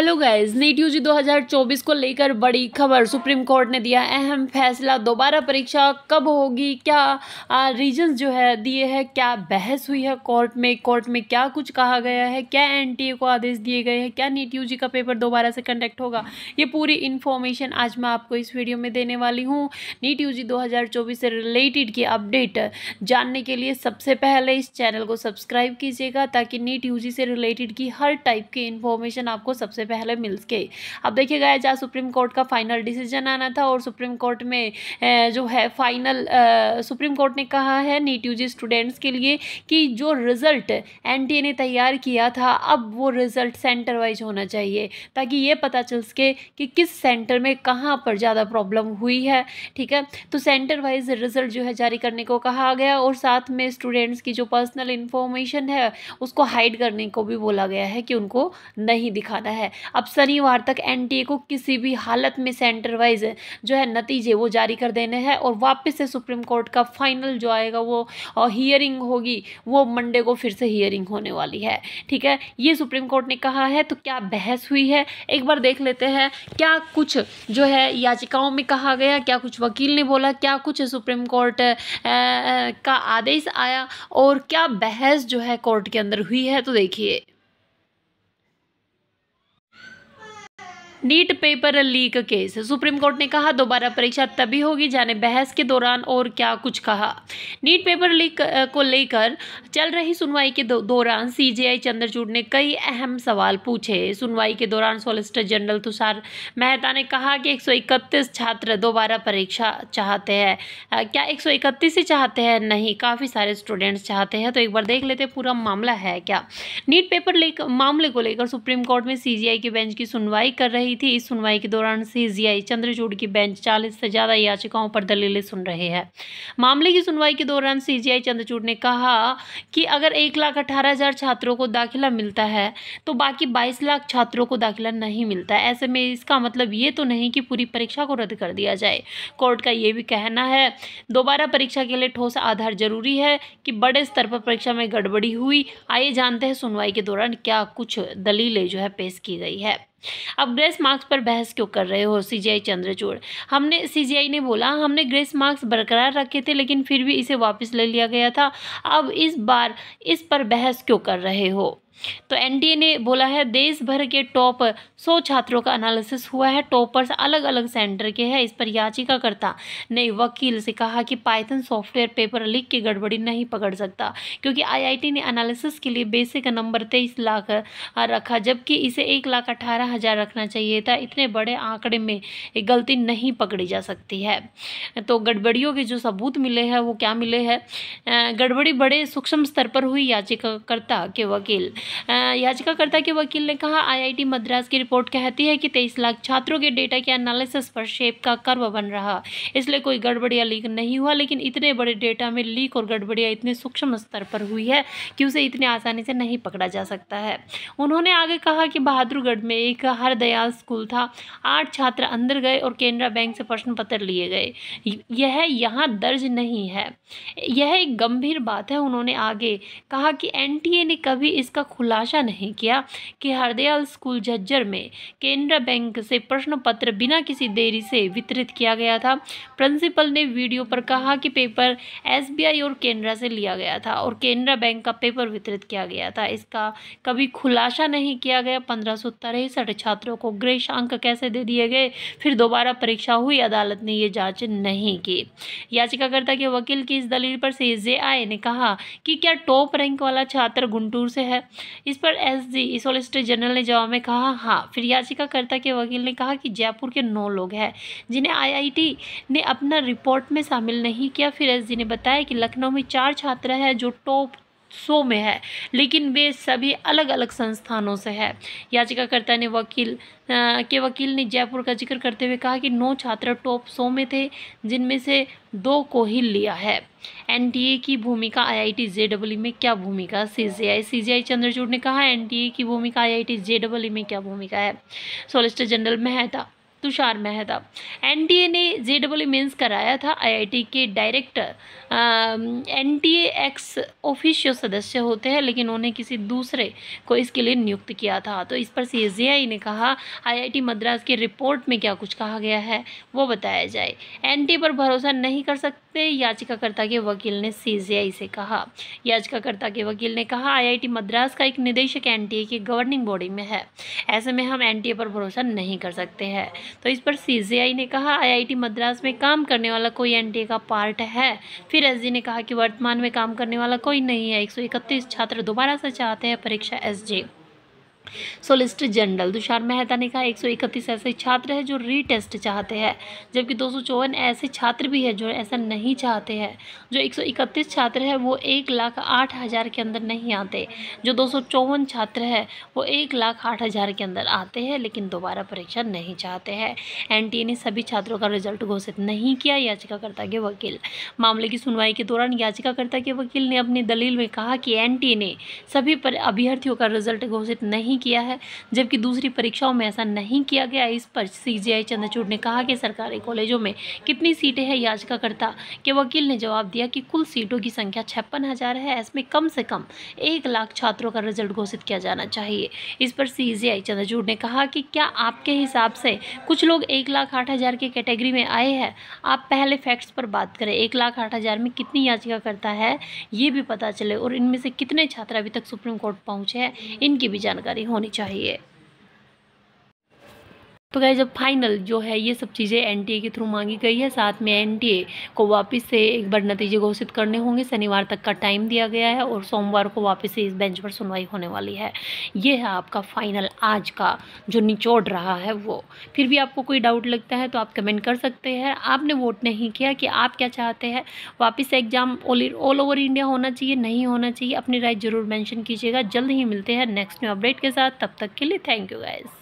hello guys NEET U 2024 को लेकर बड़ी खबर सुप्रीम कोर्ट ने दिया अहम फैसला दोबारा परीक्षा कब होगी क्या रीजंस जो है दिए हैं क्या बहस हुई है कोर्ट में कोर्ट में क्या कुछ कहा गया है क्या एनटीए को आदेश दिए गए हैं क्या नीट यू का पेपर दोबारा से कंडक्ट होगा ये पूरी इन्फॉर्मेशन आज मैं आपको इस वीडियो में देने वाली हूँ नीट यू जी से रिलेटेड की अपडेट जानने के लिए सबसे पहले इस चैनल को सब्सक्राइब कीजिएगा ताकि नीट यू से रिलेटेड की हर टाइप की इन्फॉर्मेशन आपको सबसे पहले मिल के अब देखिएगा जहाँ सुप्रीम कोर्ट का फाइनल डिसीजन आना था और सुप्रीम कोर्ट में जो है फाइनल सुप्रीम कोर्ट ने कहा है नीट यू स्टूडेंट्स के लिए कि जो रिज़ल्ट एन ने तैयार किया था अब वो रिज़ल्ट सेंटर वाइज होना चाहिए ताकि ये पता चल सके कि किस सेंटर में कहाँ पर ज़्यादा प्रॉब्लम हुई है ठीक है तो सेंटर वाइज रिज़ल्ट जो है जारी करने को कहा गया और साथ में स्टूडेंट्स की जो पर्सनल इन्फॉर्मेशन है उसको हाइड करने को भी बोला गया है कि उनको नहीं दिखाना है अब शनिवार तक एन को किसी भी हालत में सेंटर वाइज जो है नतीजे वो जारी कर देने हैं और वापस से सुप्रीम कोर्ट का फाइनल जो आएगा वो हियरिंग होगी वो मंडे को फिर से हियरिंग होने वाली है ठीक है ये सुप्रीम कोर्ट ने कहा है तो क्या बहस हुई है एक बार देख लेते हैं क्या कुछ जो है याचिकाओं में कहा गया क्या कुछ वकील ने बोला क्या कुछ सुप्रीम कोर्ट का आदेश आया और क्या बहस जो है कोर्ट के अंदर हुई है तो देखिए NEET paper leak case supreme court ने कहा दोबारा परीक्षा तभी होगी जाने बहस के दौरान और क्या कुछ कहा नीट पेपर लीक को लेकर चल रही सुनवाई के दौरान सीजीआई चंद्रचूड ने कई अहम सवाल पूछे सुनवाई के दौरान सोलिसिटर जनरल तुषार मेहता ने कहा कि 131 छात्र दोबारा परीक्षा चाहते हैं क्या एक ही चाहते हैं नहीं काफ़ी सारे स्टूडेंट्स चाहते हैं तो एक बार देख लेते पूरा मामला है क्या नीट पेपर लीक मामले को लेकर सुप्रीम कोर्ट में सी की बेंच की सुनवाई कर रही रही थी इस सुनवाई के दौरान सीजीआई चंद्रचूड़ की बेंच चालीस से ज़्यादा याचिकाओं पर दलीलें सुन रहे हैं मामले की सुनवाई के दौरान सीजीआई चंद्रचूड़ ने कहा कि अगर एक लाख अठारह हज़ार छात्रों को दाखिला मिलता है तो बाकी बाईस लाख छात्रों को दाखिला नहीं मिलता ऐसे में इसका मतलब ये तो नहीं कि पूरी परीक्षा को रद्द कर दिया जाए कोर्ट का ये भी कहना है दोबारा परीक्षा के लिए ठोस आधार जरूरी है कि बड़े स्तर पर परीक्षा में गड़बड़ी हुई आइए जानते हैं सुनवाई के दौरान क्या कुछ दलीलें जो है पेश की गई है अब ग्रेस मार्क्स पर बहस क्यों कर रहे हो सीजीआई चंद्रचूड़ हमने सीजीआई ने बोला हमने ग्रेस मार्क्स बरकरार रखे थे लेकिन फिर भी इसे वापस ले लिया गया था अब इस बार इस पर बहस क्यों कर रहे हो तो एनटीए ने बोला है देश भर के टॉप सौ छात्रों का एनालिसिस हुआ है टॉपर्स अलग अलग सेंटर के हैं इस पर याचिकाकर्ता ने वकील से कहा कि पाइथन सॉफ्टवेयर पेपर लीक की गड़बड़ी नहीं पकड़ सकता क्योंकि आईआईटी ने एनालिसिस के लिए बेसिक नंबर तेईस लाख रखा जबकि इसे एक लाख अठारह हज़ार रखना चाहिए था इतने बड़े आंकड़े में गलती नहीं पकड़ी जा सकती है तो गड़बड़ियों के जो सबूत मिले हैं वो क्या मिले हैं गड़बड़ी बड़े सूक्ष्म स्तर पर हुई याचिकाकर्ता के वकील याचिकाकर्ता के वकील ने कहा आईआईटी मद्रास की रिपोर्ट कहती है कि तेईस लाख छात्रों के डेटा के एनालिसिस पर शेप का कर्व बन रहा इसलिए कोई गड़बड़िया लीक नहीं हुआ लेकिन इतने बड़े डेटा में लीक और गड़बड़िया इतने सूक्ष्म स्तर पर हुई है कि उसे इतने आसानी से नहीं पकड़ा जा सकता है उन्होंने आगे कहा कि बहादुरगढ़ में एक हर दयाल स्कूल था आठ छात्र अंदर गए और केनरा बैंक से प्रश्न पत्र लिए गए यह यहाँ दर्ज नहीं है यह एक गंभीर बात है उन्होंने आगे कहा कि एनटीए ने कभी इसका खुलासा नहीं किया कि हरदयाल स्कूल झज्जर में केनरा बैंक से प्रश्न पत्र बिना किसी देरी से वितरित किया गया था प्रिंसिपल ने वीडियो पर कहा कि पेपर एसबीआई और केनरा से लिया गया था और केनरा बैंक का पेपर वितरित किया गया था इसका कभी खुलासा नहीं किया गया पंद्रह सौ तिरसठ छात्रों को अंक कैसे दे दिए गए फिर दोबारा परीक्षा हुई अदालत ने ये जांच नहीं की याचिकाकर्ता के वकील की इस दलील पर सीजेआई ने कहा कि क्या टॉप रैंक वाला छात्र गुंटूर से है इस पर एस डी सॉलिसिटर जनरल ने जवाब में कहा हाँ फिर याचिकाकर्ता के वकील ने कहा कि जयपुर के नौ लोग हैं जिन्हें आईआईटी ने अपना रिपोर्ट में शामिल नहीं किया फिर एसजी ने बताया कि लखनऊ में चार छात्र हैं जो टॉप सौ में है लेकिन वे सभी अलग अलग संस्थानों से है याचिकाकर्ता ने वकील आ, के वकील ने जयपुर का जिक्र करते हुए कहा कि नौ छात्र टॉप सौ में थे जिनमें से दो को ही लिया है एनटीए की भूमिका आईआईटी जेडब्ल्यू में क्या भूमिका सीजीआई सीजीआई चंद्रचूड़ ने कहा एनटीए की भूमिका आईआईटी जेडब्ल्यू में क्या भूमिका है solicitor general Mehta Tushar Mehta NTA ने जे डबल मेंस कराया था आईआईटी के डायरेक्टर एनटीए एक्स ऑफिशियल सदस्य होते हैं लेकिन उन्हें किसी दूसरे को इसके लिए नियुक्त किया था तो इस पर आई ने कहा आईआईटी मद्रास की रिपोर्ट में क्या कुछ कहा गया है वो बताया जाए एनटीए पर भरोसा नहीं कर सकते याचिकाकर्ता के वकील ने आई से कहा याचिकाकर्ता के वकील ने कहा टी मद्रास का एक निदेशक ए की गवर्निंग बॉडी में है ऐसे में हम ए पर भरोसा नहीं कर सकते हैं तो इस पर सी ने कहा आईआईटी मद्रास में काम करने वाला कोई एनडीए का पार्ट है फिर एस ने कहा कि वर्तमान में काम करने वाला कोई नहीं है एक छात्र दोबारा से चाहते हैं परीक्षा एस सोलिसिटर जनरल तुषार मेहता ने कहा 131 ऐसे छात्र हैं जो रीटेस्ट चाहते हैं जबकि दो ऐसे छात्र भी हैं जो ऐसा नहीं चाहते हैं जो 131 छात्र हैं वो एक लाख आठ हज़ार के अंदर नहीं आते जो दो छात्र हैं वो एक लाख आठ हज़ार के अंदर आते हैं लेकिन दोबारा परीक्षा नहीं चाहते हैं एन ने सभी छात्रों का रिजल्ट घोषित नहीं किया याचिकाकर्ता के वकील मामले की सुनवाई के दौरान याचिकाकर्ता के वकील ने अपनी दलील में कहा कि एन ने सभी अभ्यर्थियों का रिजल्ट घोषित नहीं नहीं किया है जबकि दूसरी परीक्षाओं में ऐसा नहीं किया गया इस पर सीजीआई चंद्रचूड़ ने कहा कि सरकारी कॉलेजों में कितनी सीटें हैं याचिकाकर्ता के वकील ने जवाब दिया कि कुल सीटों की संख्या छप्पन हज़ार है इसमें कम से कम एक लाख छात्रों का रिजल्ट घोषित किया जाना चाहिए इस पर सी चंद्रचूड़ ने कहा कि क्या आपके हिसाब से कुछ लोग एक लाख आठ हज़ार के कैटेगरी में आए हैं आप पहले फैक्ट्स पर बात करें एक लाख आठ हज़ार में कितनी याचिका करता है ये भी पता चले और इनमें से कितने छात्र अभी तक सुप्रीम कोर्ट पहुंचे हैं इनकी भी जानकारी जानकारी होनी चाहिए तो गए जब फाइनल जो है ये सब चीज़ें एनटीए के थ्रू मांगी गई है साथ में एनटीए को वापस से एक बार नतीजे घोषित करने होंगे शनिवार तक का टाइम दिया गया है और सोमवार को वापस से इस बेंच पर सुनवाई होने वाली है ये है आपका फाइनल आज का जो निचोड़ रहा है वो फिर भी आपको कोई डाउट लगता है तो आप कमेंट कर सकते हैं आपने वोट नहीं किया कि आप क्या चाहते हैं वापस से एग्ज़ाम ऑल ओवर इंडिया होना चाहिए नहीं होना चाहिए अपनी राय ज़रूर मैंशन कीजिएगा जल्द ही मिलते हैं नेक्स्ट न्यू अपडेट के साथ तब तक के लिए थैंक यू गाइज़